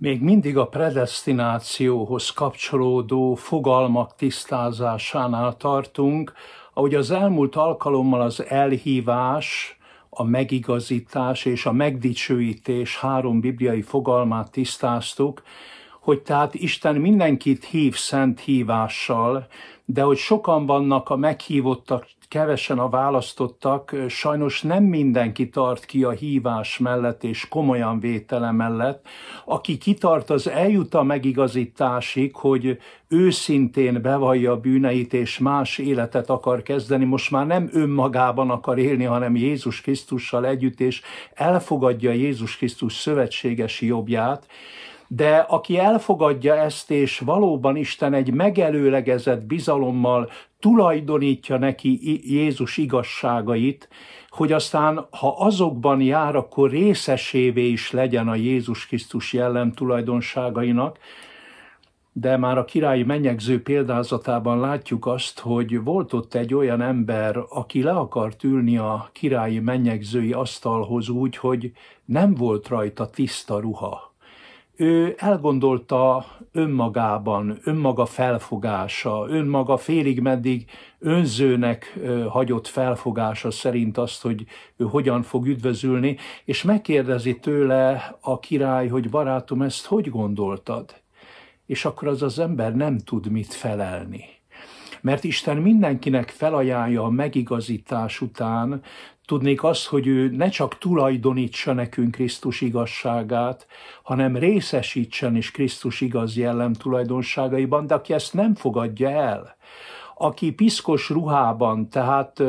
még mindig a predestinációhoz kapcsolódó fogalmak tisztázásánál tartunk, ahogy az elmúlt alkalommal az elhívás, a megigazítás és a megdicsőítés három bibliai fogalmát tisztáztuk, hogy tehát Isten mindenkit hív szent hívással, de hogy sokan vannak a meghívottak kevesen a választottak, sajnos nem mindenki tart ki a hívás mellett és komolyan vétele mellett. Aki kitart, az eljut a megigazításig, hogy őszintén bevallja a bűneit és más életet akar kezdeni, most már nem önmagában akar élni, hanem Jézus Krisztussal együtt, és elfogadja Jézus Krisztus szövetségesi jobbját, de aki elfogadja ezt, és valóban Isten egy megelőlegezett bizalommal tulajdonítja neki Jézus igazságait, hogy aztán, ha azokban jár, akkor részesévé is legyen a Jézus Krisztus jellem tulajdonságainak, de már a királyi mennyegző példázatában látjuk azt, hogy volt ott egy olyan ember, aki le akart ülni a királyi mennyegzői asztalhoz úgy, hogy nem volt rajta tiszta ruha ő elgondolta önmagában, önmaga felfogása, önmaga félig meddig önzőnek hagyott felfogása szerint azt, hogy ő hogyan fog üdvözülni, és megkérdezi tőle a király, hogy barátom, ezt hogy gondoltad? És akkor az az ember nem tud mit felelni. Mert Isten mindenkinek felajánlja a megigazítás után tudnék azt, hogy ő ne csak tulajdonítsa nekünk Krisztus igazságát, hanem részesítsen is Krisztus igaz jellem tulajdonságaiban, de aki ezt nem fogadja el, aki piszkos ruhában, tehát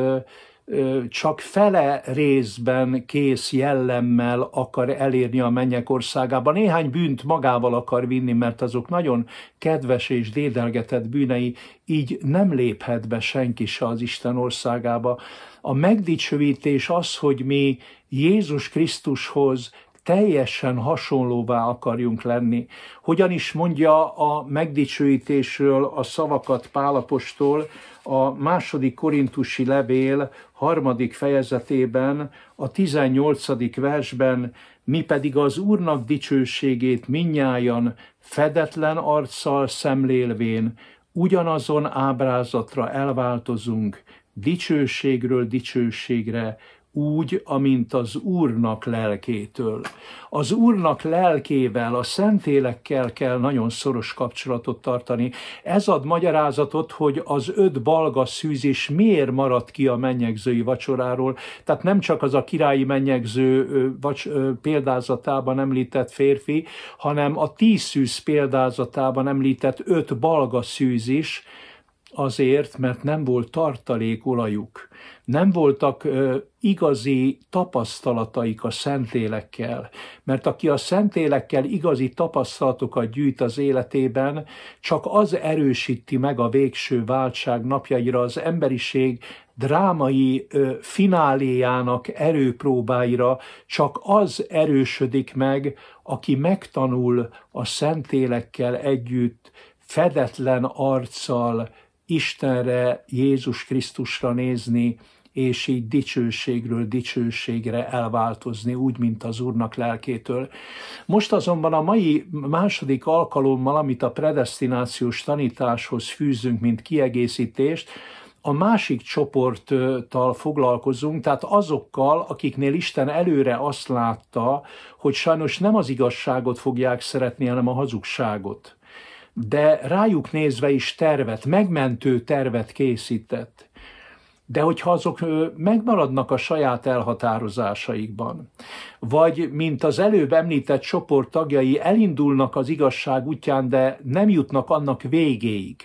csak fele részben kész jellemmel akar elérni a mennyek országába. Néhány bűnt magával akar vinni, mert azok nagyon kedves és dédelgetett bűnei, így nem léphet be senki se az Isten országába. A megdicsőítés az, hogy mi Jézus Krisztushoz teljesen hasonlóvá akarjunk lenni. Hogyan is mondja a megdicsőítésről a szavakat Pálapostól, a második korintusi levél harmadik fejezetében, a 18. versben, mi pedig az Úrnak dicsőségét minnyájan fedetlen arccal szemlélvén, ugyanazon ábrázatra elváltozunk, dicsőségről dicsőségre, úgy, amint az Úrnak lelkétől. Az Úrnak lelkével, a szentélekkel kell nagyon szoros kapcsolatot tartani. Ez ad magyarázatot, hogy az öt balga szűzés miért maradt ki a mennyegzői vacsoráról. Tehát nem csak az a királyi mennyegző vacs, példázatában említett férfi, hanem a tíz szűz példázatában említett öt balga szűz is, azért, mert nem volt tartalékolajuk, nem voltak ö, igazi tapasztalataik a szentélekkel, mert aki a szentélekkel igazi tapasztalatokat gyűjt az életében, csak az erősíti meg a végső váltság napjaira az emberiség drámai ö, fináléjának erőpróbáira, csak az erősödik meg, aki megtanul a szentélekkel együtt fedetlen arccal Istenre, Jézus Krisztusra nézni, és így dicsőségről dicsőségre elváltozni, úgy, mint az Úrnak lelkétől. Most azonban a mai második alkalommal, amit a predestinációs tanításhoz fűzünk, mint kiegészítést, a másik csoporttal foglalkozunk, tehát azokkal, akiknél Isten előre azt látta, hogy sajnos nem az igazságot fogják szeretni, hanem a hazugságot de rájuk nézve is tervet, megmentő tervet készített. De hogyha azok megmaradnak a saját elhatározásaikban, vagy, mint az előbb említett csoport tagjai elindulnak az igazság útján, de nem jutnak annak végéig.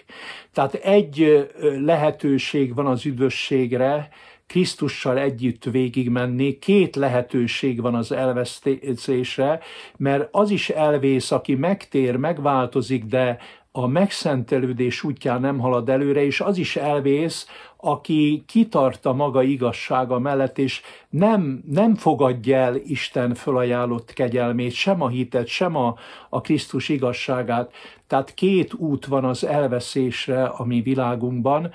Tehát egy lehetőség van az üdvösségre, Krisztussal együtt végigmenni, két lehetőség van az elvesztésre, mert az is elvész, aki megtér, megváltozik, de a megszentelődés útján nem halad előre, és az is elvész, aki kitart a maga igazsága mellett, és nem, nem fogadja el Isten fölajánlott kegyelmét, sem a hitet, sem a, a Krisztus igazságát. Tehát két út van az elveszésre a mi világunkban,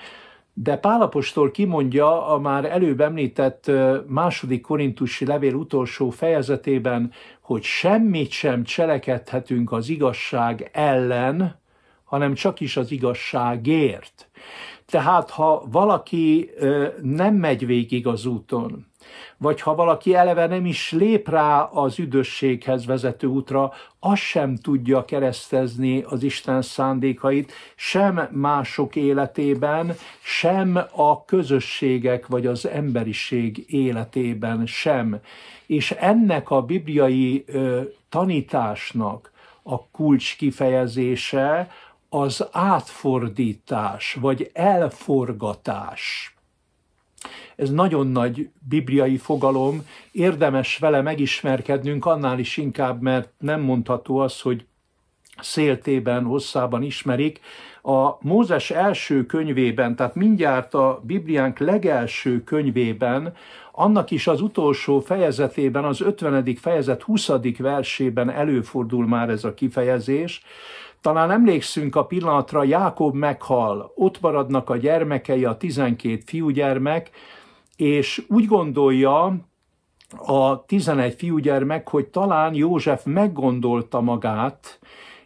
de Pálapostól kimondja a már előbb említett második korintusi levél utolsó fejezetében, hogy semmit sem cselekedhetünk az igazság ellen, hanem csak is az igazságért. Tehát ha valaki nem megy végig az úton, vagy ha valaki eleve nem is lép rá az üdösséghez vezető útra, az sem tudja keresztezni az Isten szándékait, sem mások életében, sem a közösségek vagy az emberiség életében sem. És ennek a bibliai ö, tanításnak a kulcs kifejezése az átfordítás vagy elforgatás ez nagyon nagy bibliai fogalom, érdemes vele megismerkednünk annál is inkább, mert nem mondható az, hogy széltében, hosszában ismerik. A Mózes első könyvében, tehát mindjárt a Bibliánk legelső könyvében, annak is az utolsó fejezetében, az 50. fejezet 20. versében előfordul már ez a kifejezés. Talán emlékszünk a pillanatra, Jákob meghal, ott maradnak a gyermekei, a 12 fiúgyermek, és úgy gondolja a 11 fiúgyermek, hogy talán József meggondolta magát,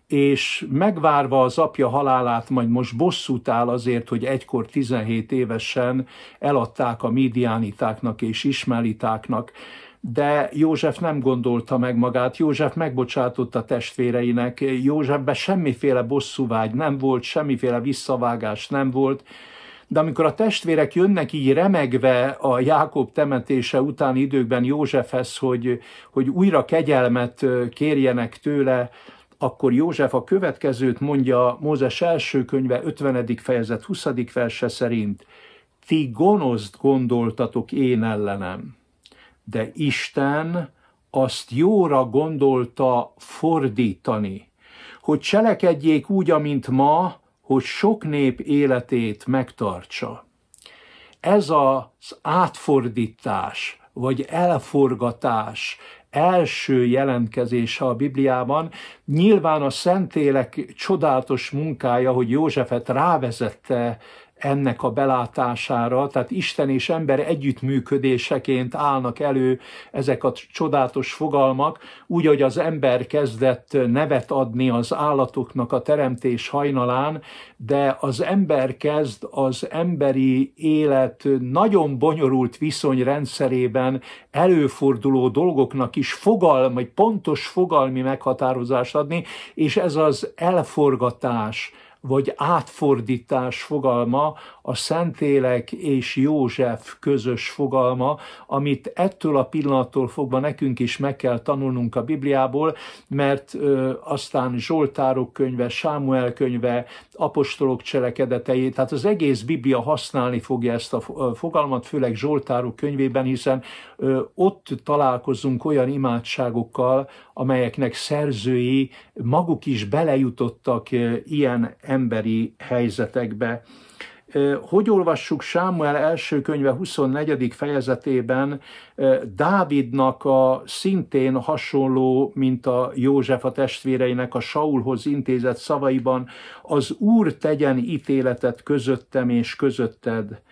és megvárva az apja halálát, majd most bosszút áll azért, hogy egykor 17 évesen eladták a médiánitáknak és ismálitáknak, de József nem gondolta meg magát, József megbocsátott a testvéreinek, Józsefben semmiféle bosszúvágy nem volt, semmiféle visszavágás nem volt, de amikor a testvérek jönnek így remegve a Jákob temetése utáni időkben Józsefhez, hogy, hogy újra kegyelmet kérjenek tőle, akkor József a következőt mondja Mózes első könyve 50. fejezet 20. verse szerint, ti gonoszt gondoltatok én ellenem, de Isten azt jóra gondolta fordítani, hogy cselekedjék úgy, amint ma, hogy sok nép életét megtartsa. Ez az átfordítás, vagy elforgatás első jelentkezése a Bibliában, nyilván a Szentélek csodálatos munkája, hogy Józsefet rávezette ennek a belátására, tehát Isten és ember együttműködéseként állnak elő ezek a csodálatos fogalmak, úgy, hogy az ember kezdett nevet adni az állatoknak a teremtés hajnalán, de az ember kezd az emberi élet nagyon bonyolult viszonyrendszerében előforduló dolgoknak is fogalmi, pontos fogalmi meghatározást adni, és ez az elforgatás, vagy átfordítás fogalma, a Szentélek és József közös fogalma, amit ettől a pillanattól fogva nekünk is meg kell tanulnunk a Bibliából, mert ö, aztán Zsoltárok könyve, Sámuel könyve, apostolok cselekedetei, tehát az egész Biblia használni fogja ezt a fogalmat, főleg Zsoltárok könyvében, hiszen ö, ott találkozunk olyan imádságokkal, amelyeknek szerzői maguk is belejutottak ö, ilyen emberi helyzetekbe. Hogy olvassuk Sámuel első könyve 24. fejezetében Dávidnak a szintén hasonló, mint a József a testvéreinek a Saulhoz intézett szavaiban, az Úr tegyen ítéletet közöttem és közötted.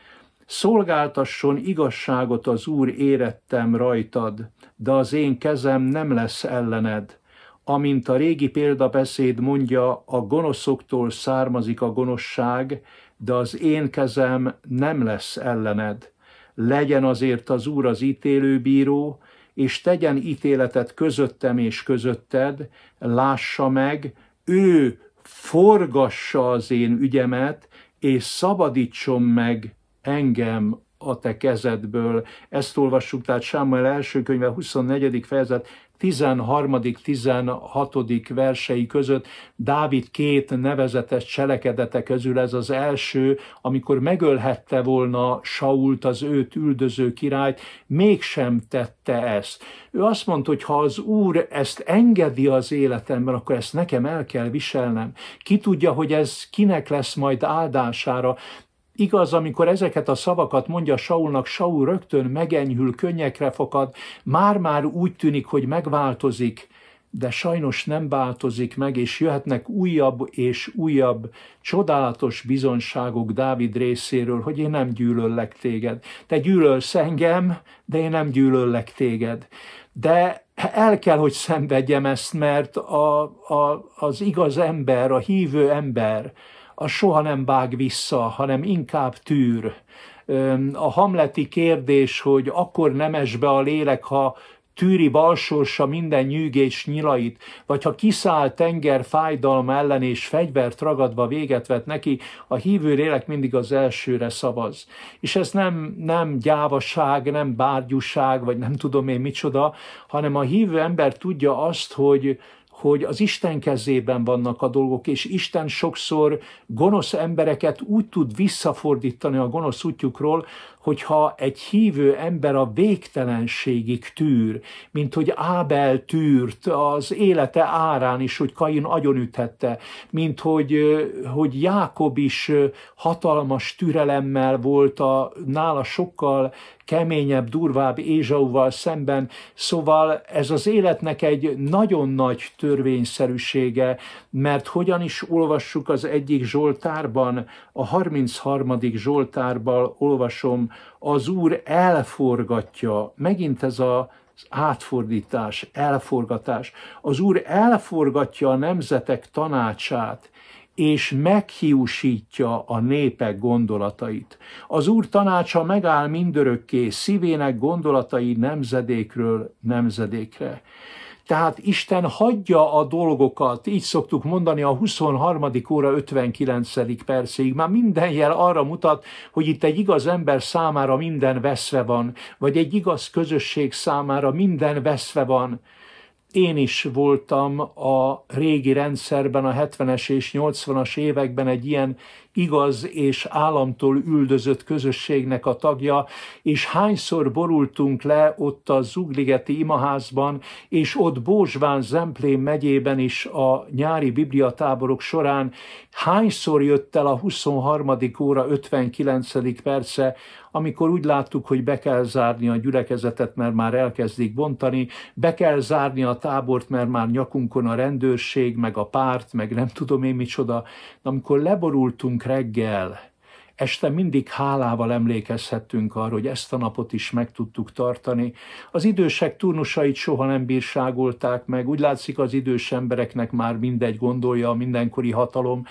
Szolgáltasson igazságot az Úr érettem rajtad, de az én kezem nem lesz ellened amint a régi példabeszéd mondja, a gonoszoktól származik a gonoszság, de az én kezem nem lesz ellened. Legyen azért az Úr az ítélőbíró, és tegyen ítéletet közöttem és közötted, lássa meg, ő forgassa az én ügyemet, és szabadítson meg engem a te kezedből. Ezt olvassuk, tehát Sámuel első könyve 24. fejezet 13.-16. versei között Dávid két nevezetes cselekedete közül ez az első, amikor megölhette volna Sault, az őt üldöző királyt, mégsem tette ezt. Ő azt mondta, hogy ha az Úr ezt engedi az életemben, akkor ezt nekem el kell viselnem. Ki tudja, hogy ez kinek lesz majd áldására, Igaz, amikor ezeket a szavakat mondja Saulnak, Saul rögtön megenyhül, könnyekre fakad, már-már úgy tűnik, hogy megváltozik, de sajnos nem változik meg, és jöhetnek újabb és újabb csodálatos bizonságok Dávid részéről, hogy én nem gyűlöllek téged. Te gyűlölsz engem, de én nem gyűlöllek téged. De el kell, hogy szenvedjem ezt, mert a, a, az igaz ember, a hívő ember, az soha nem bág vissza, hanem inkább tűr. A hamleti kérdés, hogy akkor nemesbe a lélek, ha tűri balsorsa minden nyűgés nyilait, vagy ha kiszáll tenger fájdalma ellen és fegyvert ragadva véget vet neki, a hívő lélek mindig az elsőre szavaz. És ez nem, nem gyávaság, nem bárgyúság, vagy nem tudom én micsoda, hanem a hívő ember tudja azt, hogy, hogy az Isten kezében vannak a dolgok, és Isten sokszor gonosz embereket úgy tud visszafordítani a gonosz útjukról, hogyha egy hívő ember a végtelenségig tűr, mint hogy Ábel tűrt az élete árán is, hogy Kain agyonüthette, mint hogy, hogy Jákob is hatalmas türelemmel volt a nála sokkal keményebb, durvább Ézsauval szemben. Szóval ez az életnek egy nagyon nagy törvényszerűsége, mert hogyan is olvassuk az egyik Zsoltárban, a 33. Zsoltárban olvasom, az Úr elforgatja, megint ez a az átfordítás, elforgatás. Az Úr elforgatja a nemzetek tanácsát, és meghiúsítja a népek gondolatait. Az Úr tanácsa megáll mindörökké, szívének gondolatai nemzedékről nemzedékre. Tehát Isten hagyja a dolgokat, így szoktuk mondani a 23. óra 59. percig. Már minden jel arra mutat, hogy itt egy igaz ember számára minden veszve van, vagy egy igaz közösség számára minden veszve van. Én is voltam a régi rendszerben a 70-es és 80-as években egy ilyen igaz és államtól üldözött közösségnek a tagja, és hányszor borultunk le ott a Zugligeti imaházban, és ott Bózsván Zemplén megyében is a nyári bibliatáborok során hányszor jött el a 23. óra 59. perce amikor úgy láttuk, hogy be kell zárni a gyülekezetet, mert már elkezdik bontani, be kell zárni a tábort, mert már nyakunkon a rendőrség, meg a párt, meg nem tudom én micsoda. De amikor leborultunk reggel, este mindig hálával emlékezhettünk arra, hogy ezt a napot is meg tudtuk tartani. Az idősek turnusait soha nem bírságolták meg, úgy látszik az idős embereknek már mindegy gondolja a mindenkori hatalom,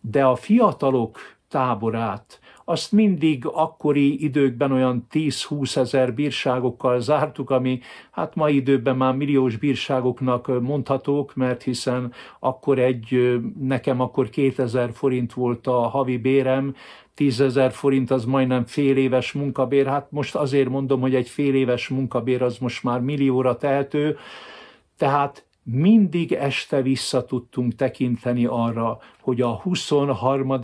de a fiatalok táborát, azt mindig akkori időkben olyan 10-20 ezer bírságokkal zártuk, ami hát mai időben már milliós bírságoknak mondhatók, mert hiszen akkor egy, nekem akkor 2000 forint volt a havi bérem, 10 ezer forint az majdnem fél éves munkabér, hát most azért mondom, hogy egy fél éves munkabér az most már millióra tehető, tehát mindig este vissza tudtunk tekinteni arra, hogy a 23.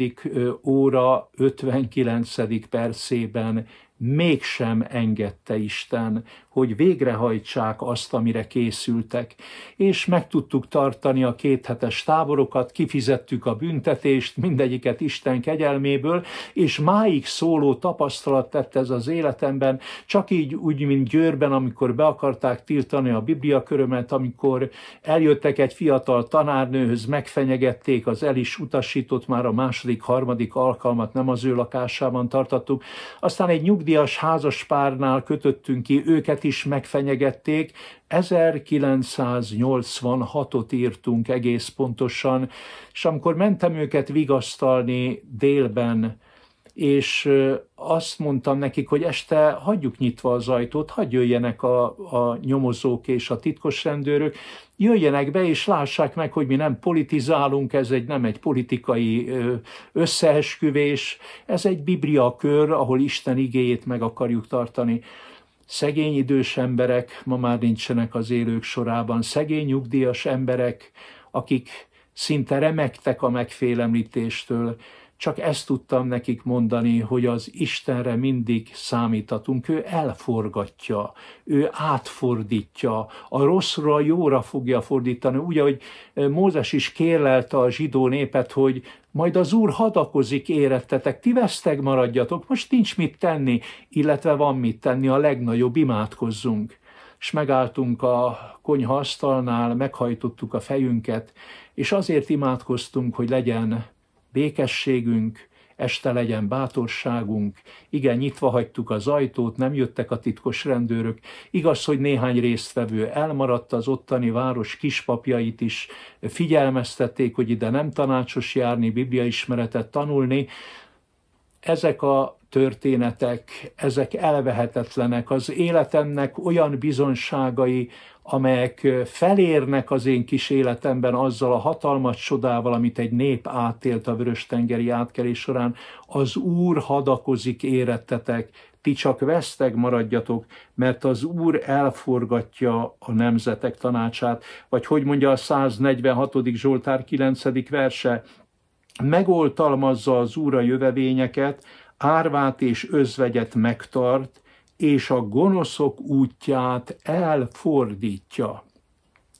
óra 59. percében mégsem engedte Isten, hogy végrehajtsák azt, amire készültek, és meg tudtuk tartani a kéthetes táborokat, kifizettük a büntetést, mindegyiket Isten kegyelméből, és máig szóló tapasztalat tett ez az életemben, csak így úgy, mint Győrben, amikor be akarták tiltani a Biblia körömet, amikor eljöttek egy fiatal tanárnőhöz, megfenyegették, az el is utasított, már a második, harmadik alkalmat nem az ő lakásában tartottuk, aztán egy nyugdíj nyugdíjas házaspárnál kötöttünk ki, őket is megfenyegették. 1986-ot írtunk egész pontosan, és amikor mentem őket vigasztalni délben, és azt mondtam nekik, hogy este hagyjuk nyitva az ajtót, hagyj jöjjenek a, a nyomozók és a titkos rendőrök, jöjjenek be és lássák meg, hogy mi nem politizálunk, ez egy nem egy politikai összeesküvés, ez egy kör, ahol Isten igéjét meg akarjuk tartani. Szegény idős emberek ma már nincsenek az élők sorában, szegény nyugdíjas emberek, akik szinte remektek a megfélemlítéstől, csak ezt tudtam nekik mondani, hogy az Istenre mindig számítatunk. Ő elforgatja, ő átfordítja, a rosszra a jóra fogja fordítani. Úgy, ahogy Mózes is kérlelte a zsidó népet, hogy majd az Úr hadakozik érettetek, ti veszteg maradjatok, most nincs mit tenni, illetve van mit tenni, a legnagyobb imádkozzunk és megálltunk a konyhaasztalnál, meghajtottuk a fejünket, és azért imádkoztunk, hogy legyen békességünk, este legyen bátorságunk, igen, nyitva hagytuk az ajtót, nem jöttek a titkos rendőrök, igaz, hogy néhány résztvevő elmaradt az ottani város kispapjait is, figyelmeztették, hogy ide nem tanácsos járni, bibliaismeretet tanulni, ezek a történetek, ezek elvehetetlenek. Az életemnek olyan bizonságai, amelyek felérnek az én kis életemben azzal a hatalmas csodával, amit egy nép átélt a vörös-tengeri átkelés során. Az Úr hadakozik érettetek, ti csak veszteg maradjatok, mert az Úr elforgatja a nemzetek tanácsát. Vagy hogy mondja a 146. Zsoltár 9. verse, megoltalmazza az Úr a jövevényeket, árvát és özvegyet megtart, és a gonoszok útját elfordítja.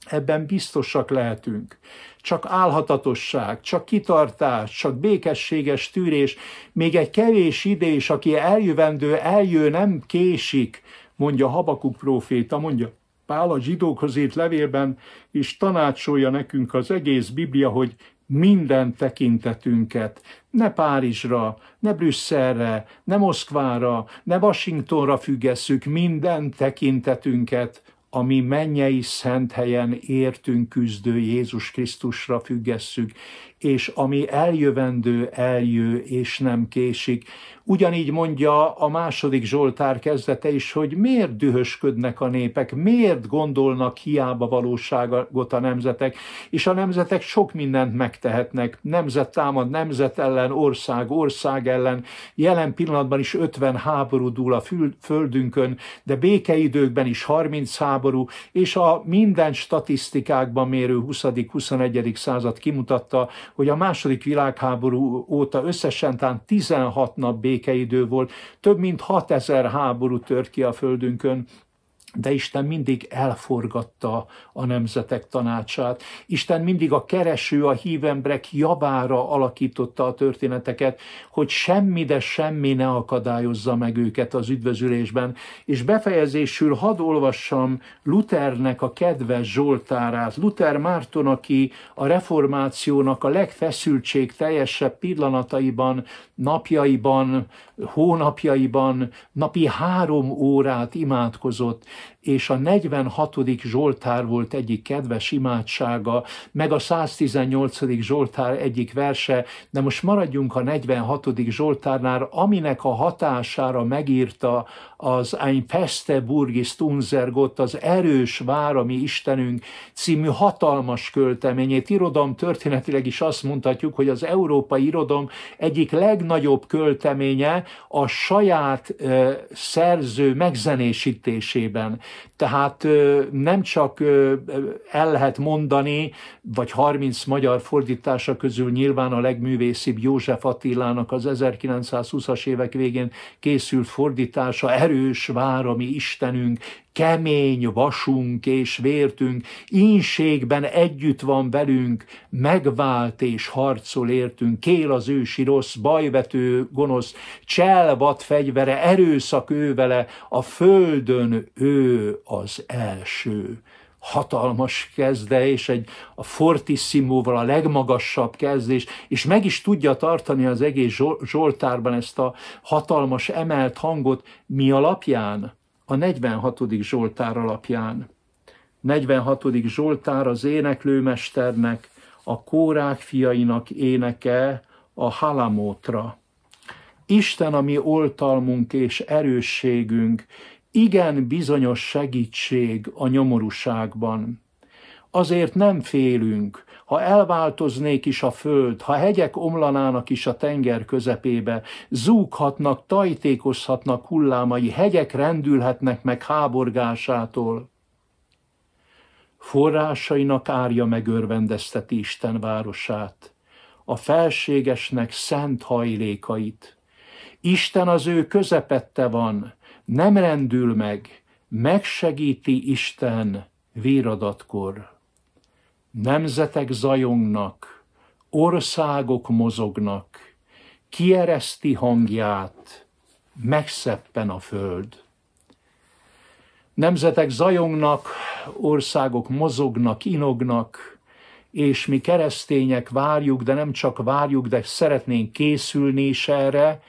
Ebben biztosak lehetünk. Csak álhatatosság, csak kitartás, csak békességes tűrés, még egy kevés idő, és aki eljövendő, eljő, nem késik, mondja Habakuk próféta, mondja Pál a zsidókhoz írt levélben, és tanácsolja nekünk az egész Biblia, hogy minden tekintetünket ne Párizsra, ne Brüsszelre, ne Moszkvára, ne Washingtonra függesszük minden tekintetünket, ami mennyei szent helyen értünk küzdő Jézus Krisztusra függesszük, és ami eljövendő, eljő, és nem késik. Ugyanígy mondja a második Zsoltár kezdete is, hogy miért dühösködnek a népek, miért gondolnak hiába valóságot a nemzetek, és a nemzetek sok mindent megtehetnek. Nemzet támad nemzet ellen, ország ország ellen, jelen pillanatban is 50 háború dúl a földünkön, de békeidőkben is 30 háború, és a minden statisztikákban mérő 20.-21. század kimutatta, hogy a második világháború óta összesen tán 16 nap békeidő volt, több mint 6000 háború tört ki a földünkön, de Isten mindig elforgatta a nemzetek tanácsát. Isten mindig a kereső, a hívembrek javára alakította a történeteket, hogy semmi, de semmi ne akadályozza meg őket az üdvözülésben. És befejezésül hadd olvassam Luthernek a kedves Zsoltárát. Luther Márton, aki a reformációnak a legfeszültség teljesebb pillanataiban, napjaiban hónapjaiban napi három órát imádkozott, és a 46. Zsoltár volt egyik kedves imádsága, meg a 118. Zsoltár egyik verse, de most maradjunk a 46. Zsoltárnál, aminek a hatására megírta az Ein Peste Burgis Tunzergott, az Erős Vár, ami Istenünk című hatalmas költeményét. Irodom történetileg is azt mondhatjuk, hogy az európai irodom egyik legnagyobb költeménye, a saját szerző megzenésítésében. Tehát nem csak el lehet mondani, vagy 30 magyar fordítása közül nyilván a legművészibb József Attilának az 1920-as évek végén készült fordítása, erős vár, ami Istenünk, kemény vasunk és vértünk, ínségben együtt van velünk, megvált és harcol értünk, kél az ősi rossz, bajvető gonosz, cselvat fegyvere, erőszak vele, a földön ő az első hatalmas kezde, és egy a fortissimóval a legmagasabb kezdés, és meg is tudja tartani az egész Zsoltárban ezt a hatalmas emelt hangot. Mi alapján? a 46. Zsoltár alapján. 46. Zsoltár az éneklőmesternek, a kórák fiainak éneke a halamótra. Isten a mi oltalmunk és erősségünk, igen bizonyos segítség a nyomorúságban. Azért nem félünk, ha elváltoznék is a föld, ha hegyek omlanának is a tenger közepébe, zúghatnak, tajtékozhatnak hullámai, hegyek rendülhetnek meg háborgásától. Forrásainak árja megörvendezteti Isten városát, a felségesnek szent hajlékait. Isten az ő közepette van, nem rendül meg, megsegíti Isten víradatkor. Nemzetek zajongnak, országok mozognak, kiereszti hangját, megszeppen a föld. Nemzetek zajongnak, országok mozognak, inognak, és mi keresztények várjuk, de nem csak várjuk, de szeretnénk készülni is erre,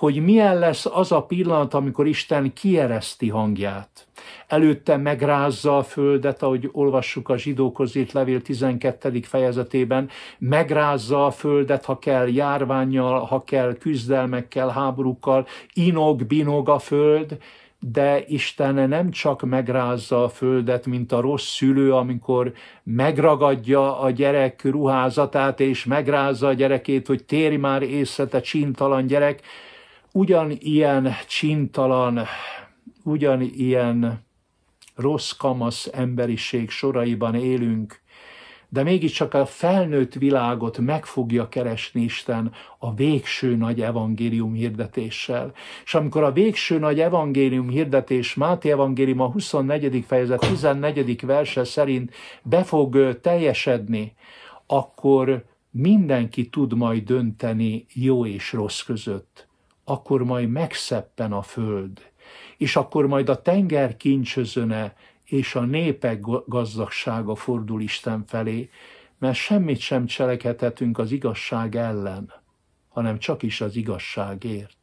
hogy milyen lesz az a pillanat, amikor Isten kiereszti hangját. Előtte megrázza a földet, ahogy olvassuk a zsidókhoz írt levél 12. fejezetében, megrázza a földet, ha kell járványjal, ha kell küzdelmekkel, háborúkkal, inog, binog a föld, de Isten nem csak megrázza a földet, mint a rossz szülő, amikor megragadja a gyerek ruházatát, és megrázza a gyerekét, hogy térj már észre, te csintalan gyerek, ugyanilyen csintalan, ugyanilyen rossz kamasz emberiség soraiban élünk, de mégiscsak a felnőtt világot meg fogja keresni Isten a végső nagy evangélium hirdetéssel. És amikor a végső nagy evangélium hirdetés, Máté evangélium a 24. fejezet 14. verse szerint be fog teljesedni, akkor mindenki tud majd dönteni jó és rossz között akkor majd megszeppen a föld, és akkor majd a tenger kincsözöne és a népek gazdagsága fordul Isten felé, mert semmit sem cselekedhetünk az igazság ellen, hanem csak is az igazságért.